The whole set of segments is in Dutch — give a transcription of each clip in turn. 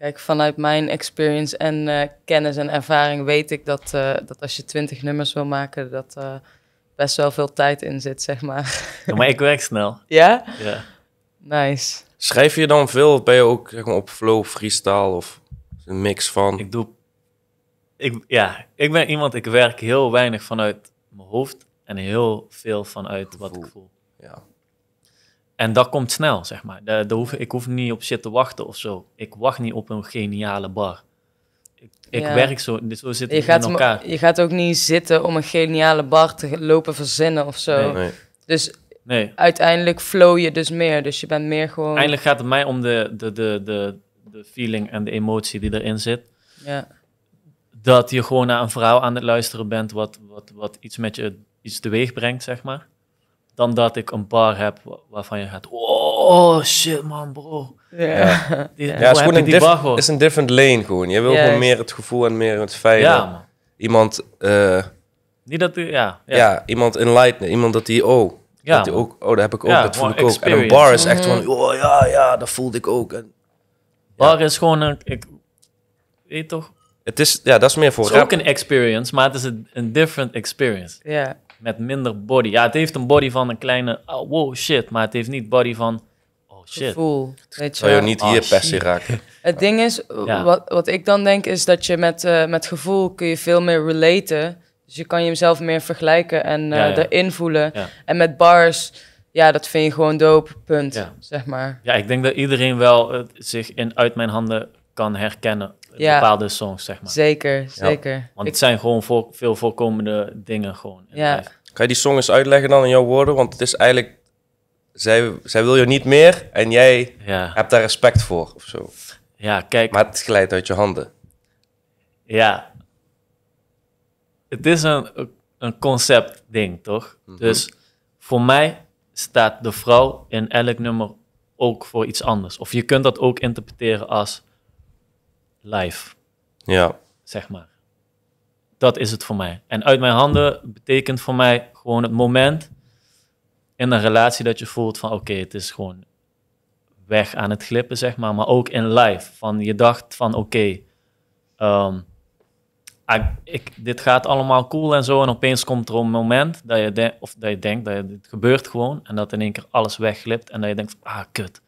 Kijk, vanuit mijn experience en eh, kennis en ervaring weet ik dat, eh, dat als je twintig nummers wil maken, dat uh, best wel veel tijd in zit, zeg maar. Ja, maar ik werk snel. Ja? Ja. Nice. Schrijf je dan veel? Of ben je ook zeg maar, op flow, freestyle of een mix van? Ik doe... Ik, ja, ik ben iemand, ik werk heel weinig vanuit mijn hoofd en heel veel vanuit wat ik voel. Ja. En dat komt snel, zeg maar. De, de hoef, ik hoef niet op zit te wachten of zo. Ik wacht niet op een geniale bar. Ik, ik werk zo, dus zo zit je in elkaar. Je gaat ook niet zitten om een geniale bar te lopen verzinnen of zo. Dus nee. uiteindelijk flow je dus meer. Dus je bent meer gewoon... Eindelijk gaat het mij om de, de, de, de, de feeling en de emotie die erin zit. Ja. Dat je gewoon naar een vrouw aan het luisteren bent wat, wat, wat iets met je iets teweeg brengt, zeg maar dan dat ik een bar heb waarvan je gaat, oh shit man bro. Ja, ja. het is gewoon een, is een different lane gewoon. Je wil gewoon meer het gevoel en meer het fijne. Ja, man. Iemand... Uh, Niet dat ja, ja. Ja, iemand enlightenen. Iemand dat die, oh, ja, dat ook, oh, dat heb ik ook, dat voel ik ook. En een bar is echt van, mhm. oh ja, ja, dat voelde ik ook. En, Bar is gewoon een, ik weet toch... Het is, ja, dat is meer voor Het is rap. ook een experience, maar het is een different experience. Ja met minder body. Ja, het heeft een body van een kleine, oh, shit. Maar het heeft niet body van, oh, shit. Gevoel, weet je Zou je niet hier oh, per se raken. Het ding is, wat, wat ik dan denk, is dat je met, eh, met gevoel kun je veel meer relaten. Dus je kan jezelf meer vergelijken en eh, erin voelen. En met bars, ja, dat vind je gewoon doop punt, zeg maar. Ja, ik denk dat iedereen wel eh, zich in Uit Mijn Handen kan herkennen ja. bepaalde songs, zeg maar. Zeker, zeker. Want het zijn gewoon veel voorkomende dingen gewoon. Ja. Kan je die song eens uitleggen dan in jouw woorden? Want het is eigenlijk, zij, zij wil je niet meer en jij hebt daar respect voor of zo. Ja, kijk. Maar het glijdt uit je handen. Ja. Het is een, een concept ding, toch? Mhm. Dus voor mij staat de vrouw in elk nummer ook voor iets anders. Of je kunt dat ook interpreteren als live. Ja. Zeg maar. Dat is het voor mij. En uit mijn handen betekent voor mij gewoon het moment in een relatie dat je voelt van oké, het is gewoon weg aan het glippen, zeg maar. Maar ook in live. Van je dacht van oké, ehm, dit gaat allemaal cool en zo. En opeens komt er een moment dat je, denkt of dat je denkt dat je, het gebeurt gewoon. En dat in één keer alles wegglipt. En dat je denkt, ah, kut.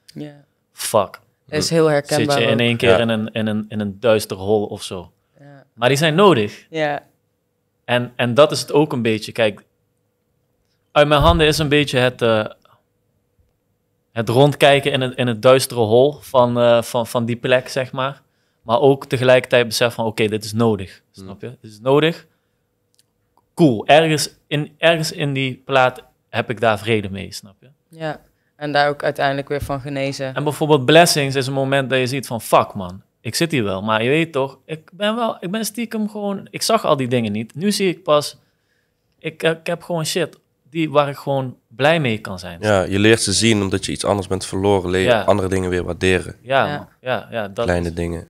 Fuck is heel herkenbaar. Zit je in één keer in, een, in, een, in een duister hol of zo. Ja. Maar die zijn nodig. Ja. En, en dat is het ook een beetje. Kijk, uit mijn handen is een beetje het, eh, het rondkijken in het, in het duistere hol van, eh, van, van die plek, zeg maar. Maar ook tegelijkertijd besef van, oké, dit is nodig. Mm. Snap je? Dit is nodig. Cool. Ergens in, ergens in die plaat heb ik daar vrede mee, snap je? Ja. En daar ook uiteindelijk weer van genezen. En bijvoorbeeld blessings is een moment dat je ziet van fuck man, ik zit hier wel. Maar je weet toch, ik ben wel, ik ben stiekem gewoon, ik zag al die dingen niet. Nu zie ik pas, ik, eh, ik heb gewoon shit die, waar ik gewoon blij mee kan zijn. Ja, je leert ze zien omdat je iets anders bent verloren. Leer je andere dingen weer waarderen. Ja, ja, ja, dat Kleine dingen.